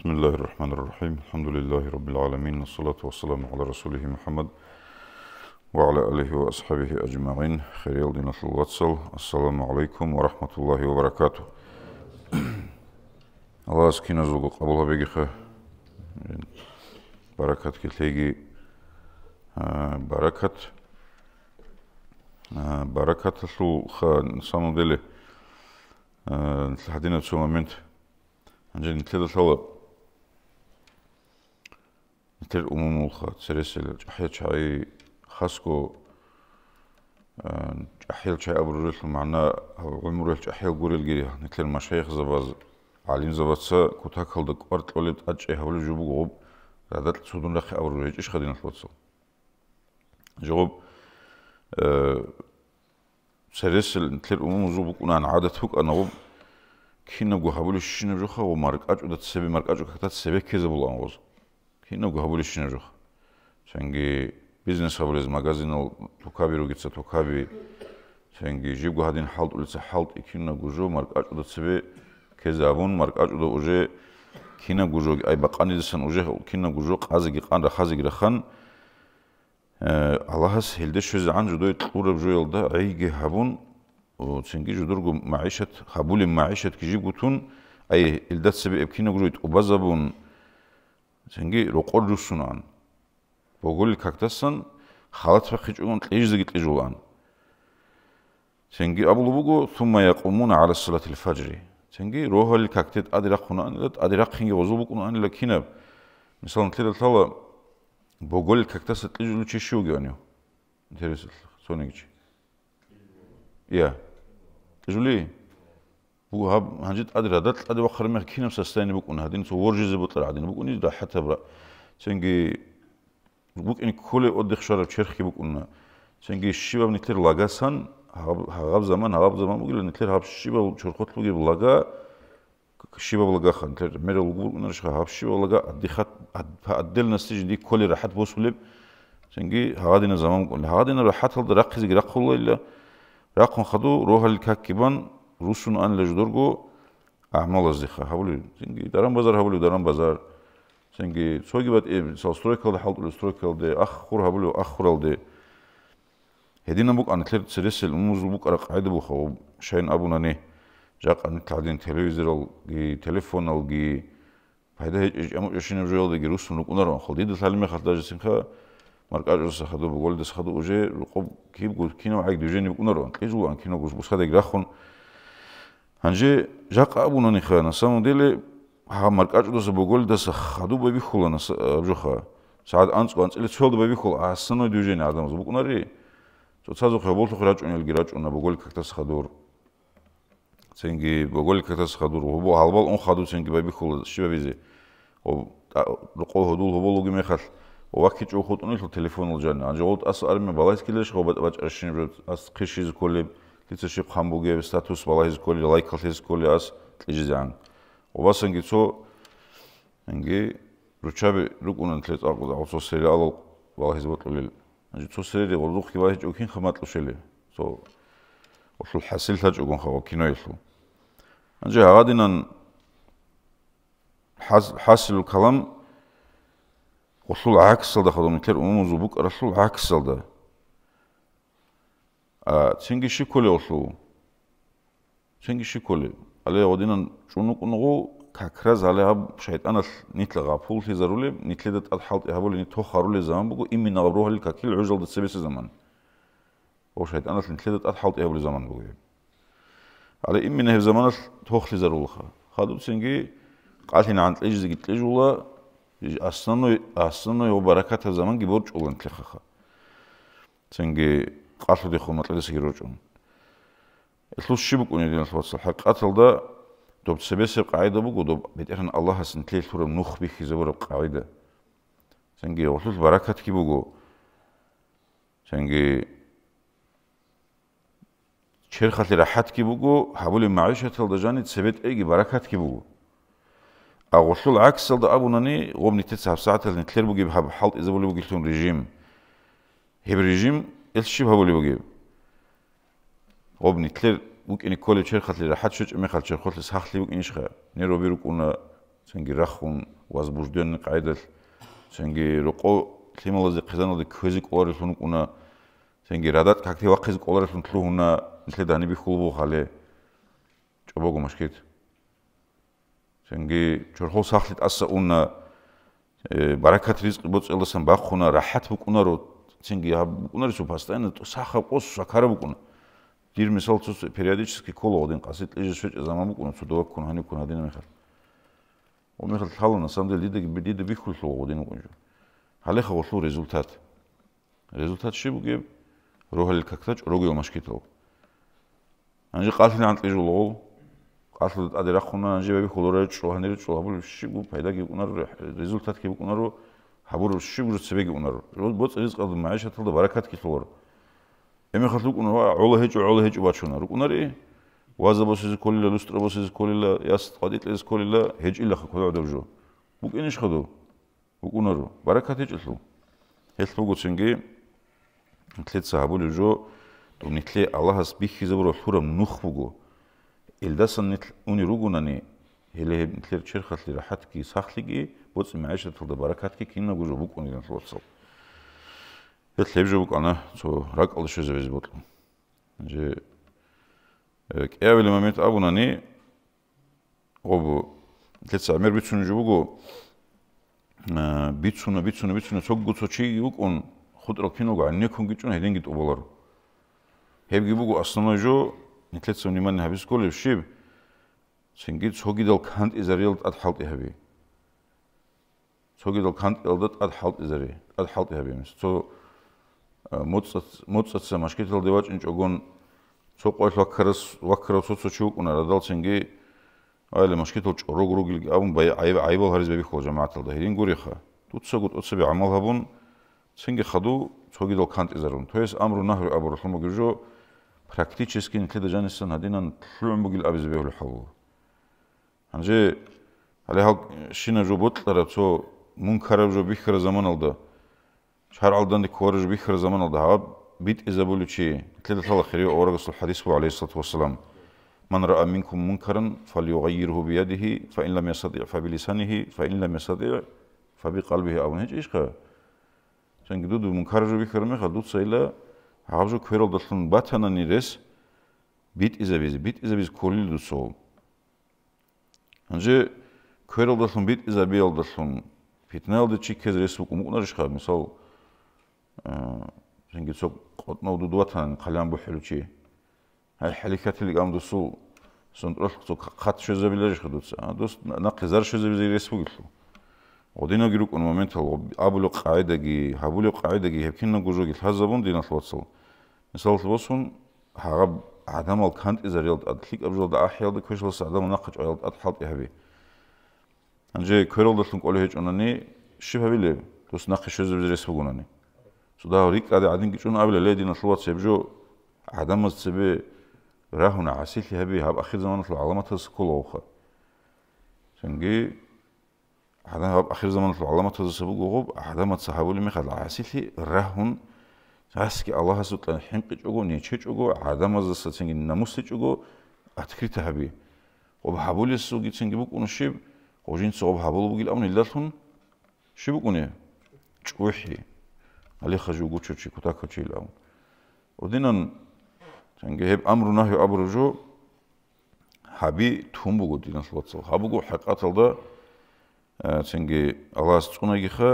بسم الله الرحمن الرحيم الحمد لله رب العالمين والصلاة والسلام على رسوله محمد وعلى آله وأصحابه أجمعين خير يلدنا الواتسل السلام عليكم ورحمة الله وبركاته الله أسكينا زلق أبوها بيجيخة بركات كتليجي بركات بركات شو خان سامو دلي لحدينا تسو момент أنجي نتلدى ერთერ უმომულხა ცერესელი ჭაჰი ჭაი ხასკო ჭაჰი ჭაი აბრურელ მანა ღმურელ ჭაჰი გურელ გირი ნეთლერ მაშაი ხზაბაზ ალინ ზაბაცა ქუთაკალ და კვარტლოლი ტაჭე ჰავლი ჯუბუ გო რადა ცუდუნა ხე აბრურე ჭი შხედინა ხოცო ჯუბუ ა ცერესელი ნეთლერ უმომუზუბუ კუნან ადათ უკანო ქინო გუ ჰავლი შინებ ჯო ხო მარკაჭუ და წები მარკაჭუ ხათა წები ქეზებულან ხოცო ინო გაბულიშნერო ჩვენი ბიზნეს ჰაბლის მაღაზინო თუქავი როგიცა თუქავი ჩვენი ჟიგუადინ ჰალტულიცა ჰალტ იქინა გუჟო მარკაჭოდაცები ქეზავონ მარკაჭოდო უჟე ქინა გუჟო აი ბაყანიდესან უჟე ქინა გუჟო ყაზიგი ყან რახაზიგი რახან ალაჰას ჰელდე შეზ ანჯუდო ტყურებ ჟოელ და აიგე ჰაბონ ჩვენი ჯუდურგო მაიშეთ ხაბული მაიშეთ ქიჟი გუთუნ აი ელდაცები ექინა გუჟო ტუბაზაბონ ზენგი როყორ რუსუნან ბოგული ქაქდასან ხალათ ფეხიჭუნ ყიჟზიგი ყიჟულან ზენგი აბულუბუგუ თუმა იაყუმუნ ალა სალათილ ფაჯრი ზენგი როჰალი ქაქდეთ ადირა ხუნან და ადირა ხინი ოზუბუკუნან ლაკინა მისალან თლელთალა ბოგული ქაქდას ყიჟულ ჩიშუგიონიო ინტერესულ სონიგჩი ია ყიჟული ვა ანჯი ტადრა და ტადვა ხრმე ხინამსა სტენი ბუკუნა დინ თუ ვორჟიზე ბუტრა დინ ბუკუნი და ჰათებრა ცენგი ბუკინი ქოლე ოდი ხშარა ჩერხი ბუკუნა ცენგი შივავნი თერ ლაგასან ჰაღავ ზამან ჰაღავ ზამან მოგილენი თერ ჰაბში შივავ ჩორხოთლუგი ლაგა შივავ ლაგა ხან თერ მე რო ბუკუნა შა ჰაბში ლაგა ადიხათ ადელნასი ჯი ქოლე რაჰათ ბოსულებ ცენგი ჰაღადინა ზამან ბუკუნა ჰაღადინა რაჰათ ლდ რაყიზი რაყულა რაყონ ხადუ როჰალ ქაკიბან რუსუნ ანლეჟ დორგო აჰმალაზი ხა ჰავლი ძინგი დარან ბაზარ ჰავლი დარან ბაზარ ძინგი ცოგიბად ისო სტროიკალ და ჰავლი სტროიკალ და ახხურ ჰავლი ახხურალ და ედინა მოკ ანკლერ ცრესელ უმუზ უკარა ყაიდებო ხა შენ აბუნანი ჟაყან თადინ ტელევიზორალ გი ტელეფონალ გი ფაიდა ეჭი შენებ ჟოელ და გი რუსუნ უკუნარო ხო დიდი სალიმე ხა დაჟი სიმხა მარკაჟოს სახადობო გოლი და სახადობო ჟე ყო ქიბ გუ კინო აი დიჟენი უკუნარო ყიზუ ან კინო გუს ბუსადე გრახონ ანჯე ჟაყაბუნონი ხანა სამოდელი ამარ კაჭდოსა ბოგოლი და ხადუბები ხულანა აბჟოხა საათ ანწყან წელი ცვლდებები ხულ ასნო დიუჟენი ადამიანს უკნარი ცოცაზო ხე ბოლთო ხე რაჭუნელი გრაჭუნა ბოგოლი ქაქთა ხადურ ცენგი ბოგოლი ქაქთა ხადურ ხო ალბალ ონ ხადუ ცენგი ბები ხულ შვებიზი ხო ყო ხოდულ ხო ბოლოგი მეხალ ოვაკი ჭუ ხოტუნი ხო ტელეფონულ ჯანა ანჯე ოლტას არმე ბალაისკილეში ხო ბაჭარში ნებრ ას ხიშიზ ქოლები ლიცეში ხამბურგების სტატუსი ბალაის სკოლა ლაიკალთის სკოლას ტიჟიდან ობასენ გიცო ანგი რუჩაბი რუკუნან თლეწაყო და უცო სერიალო ბალაის ბოტლილ ანჯი უცო სერიალი ყოლო ხივაი ჭუკინ ხმატლშელი სო ოშო ჰასილთა ჭუკონ ხო კინო ისო ანჯი აღადინან ჰასილ კალამ ოშო აქსელ და ხოდომ ნიქერ უმუზუ ბუკ რასულ აქსელ და ცინგიში ქოლე ოშო ცინგიში ქოლე ალე ოდინან ჩუნუკუნუ ქაქრა ზალე აბ შეიტანას ნიტლა გაფულთი ზარული ნიტლე და ტალჰალტი აბული ნი თოხარული ზამბუკო იმინა ბროჰალი ქაქილ უზალდა ცებესე ზამან ო შეიტანას ნიტლე და ტალჰალტი აბული ზამან ბუგი ალე იმინა ჰევ ზამანას თოხლი ზარული ხა ხადუ ცინგი ყალინ ანტლიჟი ზიგიტლიჟულა ასანო ასანო ო ბარაკათა ზამან გიბორჭულენ თლე ხა ხა ცინგი ყარშოდი ხომატლე და სიროჭონ ეთლუსში ბუკუნი დინალფოცა ხა ყათლ და დობცებესე ყაიდობუ გუდო მეტერან ალლაჰას ნთლელთურა ნუხვი ხიზებორო ყავიდა ჩენგი ოხლუს ბარაკათ კიბუგო ჩენგი ჩერხალი რაჰათ კიბუგო ჰაბული მაუშათელ და ჟანი ცებეთ ეგი ბარაკათ კიბუგო აღოსულ აქსელ და აბუნანი ღომნითეც აფსათელ ნთლერბუგი ჰალ ეზებული ბუგი თუნ რეჟიმ ჰებ რეჟიმ ელში ფაბული მოგიები ობნით ლერ უკინი კოლე ჩერხათლი რა ჰატ შეჭი მეხალ ჩერხოთლი სახლი უკინი შხა ნე რობი რკუნა ცენგი რახუნ ვაზბურდიან ყაიდელ ცენგი როყო ხიმალაზე ხეზანოდი ქვეზი კოლარის უნ უკუნა ცენგი რადად ქაქთი ვახეზ კოლარის უნ თლუ უნა ისლე დანიბი ხულბო ხალე ჭობოგო მაშკეთ ცენგი ჩერხო სახლი ტასა უნა ბარაკათ რიზყი ბოწელოსან ბახუნა რაჰათ უკუნა რო цинги უნარის უფასთან სახაყოს საქარავკუნა დირმე სალცოს პერიოდიჩისკი ქოლო один ყასეთ ეს შეჭე ზამამკუნა ცუდა ქონანი ქონადინა მეხარ ომეხა ხალონა სამდე ლიდეგი ბიდიდი ვიხულო один ყონჯო ალე ხო ხო რეზულტატ რეზულტატ შევგე როჰელი ქაქთა როგი ომაშკითო ანჟი ყალთან ანტიჟულო ყალთან ადერახუნა ანჟი ვიხულო რე ჭოჰანი რე ჭოაბული შიგუ ფაიდა გიყუნა რე რეზულტატ გიყუნა რომ აბურ შიგურს ცებიგი უნარ მოწრის ყალ მაიშათო და ბარაკათ ქითლორ ემე ხალ უკუნო ოლე ჰეჭო ოლე ჰეჭო ბაჩონა უკუნარი ვაზაბოს ეს ქოლილა ლუსტრობოს ეს ქოლილა ეს ყადიტლე ეს ქოლილა ჰეჭილა ხა ქოლა დებჟო უკინიშ ხედო უკუნარო ბარაკათ ეჭლო ეს ფუგუცინგი თლეცა აბულიჟო დუნითლე ალაჰას ბიხიზაბრო ხურამ ნუხუგო ელდასანით უნი რუგუნანი ელეები მთლიერ შეხათლი რაჰათკი სახლიკი ბოცი მაიშა თულ და ბარაკათკი კინო გუჟო უკუნიდან თულცო ეთლებჟო უკანა ცო რაკალ შეზევეს ბოტლო ჯე კიავილი მომენტ აბუნანი ობო თეცა მერ ბიცუნჯო უგო ბიცუნა ბიცუნა ბიცუნა ცო გუცო ჩი უკონ ხუტრო კინო გა ნე კონგიჭუნა ედენგი ტობოლარო ჰებგი უგო ასნამაჟო ნიტლეცო ნიმანი ჰაბის კოლებში ჩინგი ცოგიდო კანტიზე რეალტად ხალტიები ცოგიდო კანტელდა ტყად ხალტიზერი ტყად ხალტიები იმის თუ მოწაც მოწაცა მაშკეთელდება ჭინჭო გონ ცო ყოლა ქრას ვაქრას უცო ჩუკუნა რა დალცინგი აი ლე მაშკეთო ჭორო გროგილ აბუნ ბაი აი აი ბო ხარიზ ბები ხოჟა მათელდა ჰიდინ გური ხა თუ ცოგუ ტოცები ამალაბუნ ცინგი ხადუ ცოგიდო კანტიზერონ თუ ეს ამრო ნახ აბურ ხომ გიჟო практически ნიქედა ჯანესთან ადინან ფლუმბგილ აბიზ ბევლი ხავო Анже але хак шина жо ботлара цо мункараб жо бихра заман алда. Шар алдан дик хораж бихра заман алда. Хаб бит изабулу чи тледа тала хири орагасул хадису алейхи салату вассалам. من رأى منكم منكرا فليغيره بيده فإن لم يستطع فبلسانه فإن لم يستطع فبقلبه أو نهج إشقا چنگ دو دو منکار جو بیکر میخوا دو سایلا عاوجو کهرل دلتن باتانا نیرس بیت ایزا بیز بیت ایزا بیز کولی دو سول ანჯე ქერობდასონ ბიტ იზაბიელდასონ ფიტნელდი ჩიქეს ეს უკუმყნარიშ ხარ მსავ აა რენგი ცოტ ყოტნოდუდუათან ხალიანბუჰელუჩი აი ჰალიკათილი გამდუსუ სონტროს ხო ხათ შეზებილერი ხდუც ა დოს ნაკეზარ შეზებილი რესპუბლიკო ოდინო გირუ კონ მომენტალ აბულო ყაიდეგი აბულო ყაიდეგი ჰექინო გუჟოგი ხაზაბუნ დინას ვაცო ესალსბოსუნ ჰაგა ადამალ კანტიზე რეალტად ხიკებზე და აჰიალ და ქეშლს ადამ ნახა ჭაილტად ხალტიები ანჯე ქეროლდოს უკოლი ეჭონანი შეფებილე დოს ნახე შეზებზე რესფუგონანი სუდა რიკადი ადინ კიჭონ აბლე ლედინა შუაცებჟო ადამოს ცები რაჰუნა ასილიები აბახი ზამანთლო ალამათოს სკოლა ხო ჩენგი ადამ აბახი ზამანთლო ალამათოს სკოლა ხო ადამაც ჰაბული მიხალ ასილი რაჰუნა რასკი ალაჰას უკან ჰემყიჭუგო ნიჩეჭუგო ადამაზასაც ინგი ნამუსეჭუგო ათქრითაბი ობ ჰაბულის უგი ცინგი ბუკუნში ოჟინც ობ ჰაბულ ბგილავნ ილდათუნ შიბუკუნე ჭუჰი ალი ხაჟუ გუჩუჩი ქუთა ქუჩილავ ოდინან ცინგი ჰებ ამრუ ნაჰი აბრუჟუ ჰაბი თუმბუგო დინას ლოცო ჰაბუგო ჰაყათალ და ცინგი ალას წუნაგი ხა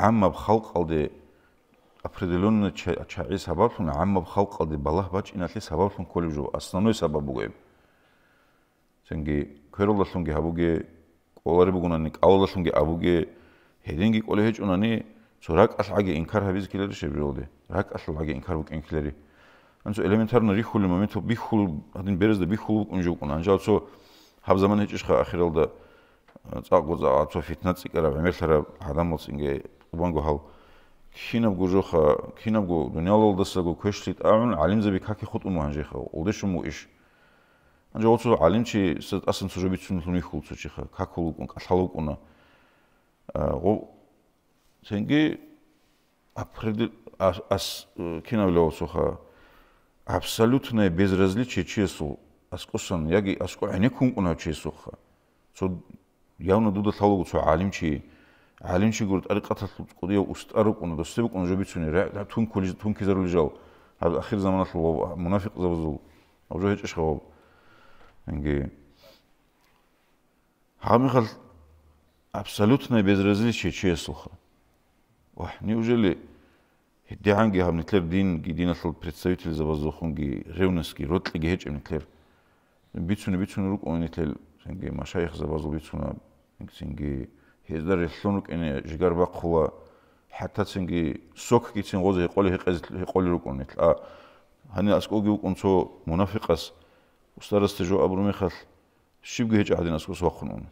ამაბ ხალყალდე определённо чаи сабафун амма хав қалди балах бачинатли сабафун колижу основной сабабуге сенги кэролласунги абуге колари бугунани каволласунги абуге хединги коле хечунани сурак асаги инкар хабиз килери шебриоди рак асаги инкар бу кенклери анчо элементарно рихули моменту бихул адин березде бихул кунжу кунанжа алсо хав заман хечишха ахиралда цагуза ацо фитна цикара мемерсара адамлс инге убангу хав ქინაბგო ჟოხა ქინაბგო დუნიალოლდასაგო ქეშლი ტავენ ალიმზები ქაკი ხოტუნ მანჟე ხა ოდეშუმუ ის ანჯა ოცო ალიმჩი სასასენ სუჟებიცუნ ლუნიხულცო ჩი ხა ქაკოლუკუნ კალალუკუნა აო ცენგი აფრედი ას ქინაბლოსო ხა აბსოლუტნე ბეზრაზლიჩი ჩესო ასკოსან იაგი ასკო ენეკუნკუნა ჩესო ხა ცო явно дуда თალოგუცო ალიმჩი ალენში გურ ტარიყათაც უწყდია უსტარუკუნა და სტევუკუნა ჟებიცუნი რა თუნ ქული თუნ ქიზერული ჟავ ახირ ზამანას ლო მუნაფიყ ზაბზუ აბჟო ჰეჭეშ ხო ანგე ჰამიხალ აბსოლუტნე ბეზრეზლი შეჩესულ ხა ვაჰ ნიუჟელი დიანგი ჰამნიტლერ დინ გიდინასულ პრეცედენტელი ზაბზუ ხუნგი რევნესკი როტლი გეჭემნიტლერ ბიცუნი ბიცუნი რუკუნი თელ ანგე მაშაიხ ზაბზუ ბიცუნა ანგე ანგე ჰეზდა რესონუკინე ჟიგარბაქუა ჰათაცინგი სოქკიცინ ღოზე ყოლი ჰეყეზ ყოლი როკუნეთ ა ჰანი ასკოგი უკუნцо მონაფიყას უსტარასტე ჟო აბრუმეხალ შიბგი ჰეჭადინ ასკოს ვახუნონ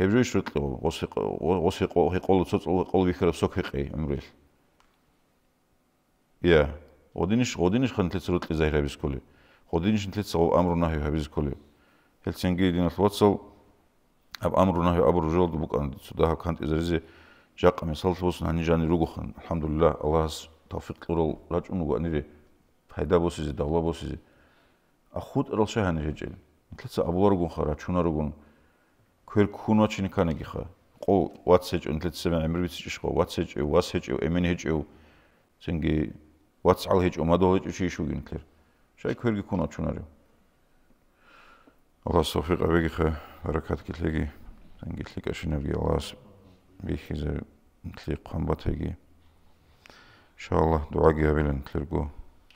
ჰებჟი შრუტლო ოსე ოსე ყოლი ცოცო ყოლი ვიხრებ სოქეყე ამრელ ია ოდინიშ ოდინიშ ხანთლეც როტლი ზაიხების ქული ოდინიშ ნთლეც ამრუნა ჰეჭების ქული ჰელცინგი დინას ვოცო აბ ამ რუნა აბ რუჟოლ დუკან ცოდა ხანტიზერზე ჟაყა მესალთოს ნანიჟანი როგო ხან ალჰამდულილა ალას თავფიკურო რაჭუნუ განირი ფაიდაბოსიზე დავლაბოსიზე ა ხუტრო შეჰანი შეჭილი მთლაც აბوار გონ ხარ რაჩუნა როგონ ქერ ქუნვა ჩინი ქანი გიხა ყო ვაც ეჭო მთლაც სემა ემერვიცი ჭიშო ვაც ეჭო ვაც ეჭო ემენი ეჭო ცენგი ვაც ალ ეჭო მადო ეჭო ჩიშუგინ თერ შეიქერგი ქუნა ჩუნარიო ალასოფი ყავი ხე ბარაკად გილეგი ინგლისიკაშინები ალას ვიხიზე მთლი ყამბათეგი შალა დუაგი აბილენ თერგო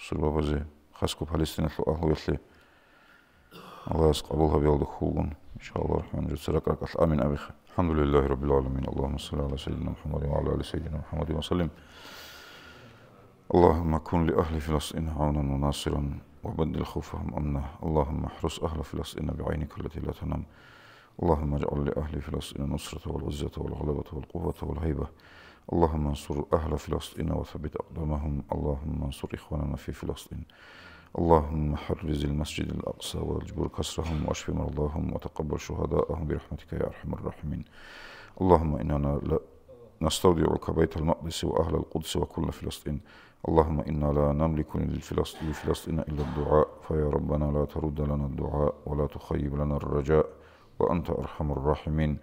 სულბაბაზე ხასკო პალესტინას ახლუესლი ალას ყაბულები ალდო ხულგუნ შალა რჰმანი ცერაკაკალ ამინ აბი ხე ალჰამდულილაჰი რაბილ ალამინ ალლაჰუმა სალლა ალა სიდინა მუჰამადი ვა ალა ალა სიდინა მუჰამადი ვა სალიმ ალლაჰუმა კუნ ლი აჰლი ფილასტინ ჰაუნან ვა ნასირან وبدل خوفهم أمنا اللهم احرس أهل فلسطين بعينك التي لا تنام اللهم اجعل لأهل فلسطين النصرة والعزة والغلبة والقوة والهيبة اللهم انصر أهل فلسطين وثبت أقدامهم اللهم انصر إخواننا في فلسطين اللهم حرز المسجد الأقصى واجبر كسرهم واشف مرضاهم وتقبل شهداءهم برحمتك يا أرحم الراحمين اللهم إننا نستودعك بيت المقدس وأهل القدس وكل فلسطين اللهم إنا لا نملك لفلسطين إلا الدعاء فيا ربنا لا ترد لنا الدعاء ولا تخيب لنا الرجاء وأنت أرحم الراحمين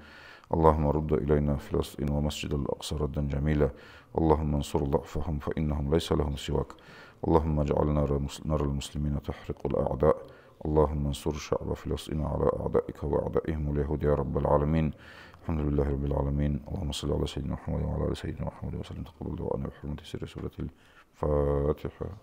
اللهم رد إلينا فلسطين ومسجد الأقصى ردا جميلا اللهم انصر ضعفهم فإنهم ليس لهم سواك اللهم اجعل نار المسلمين تحرق الأعداء اللهم انصر شعب فلسطين على أعدائك وأعدائهم اليهود يا رب العالمين الحمد لله رب العالمين اللهم صل على سيدنا محمد وعلى آل سيدنا محمد وسلم تقبل دعاءنا بحرمة سر سورة فاتحه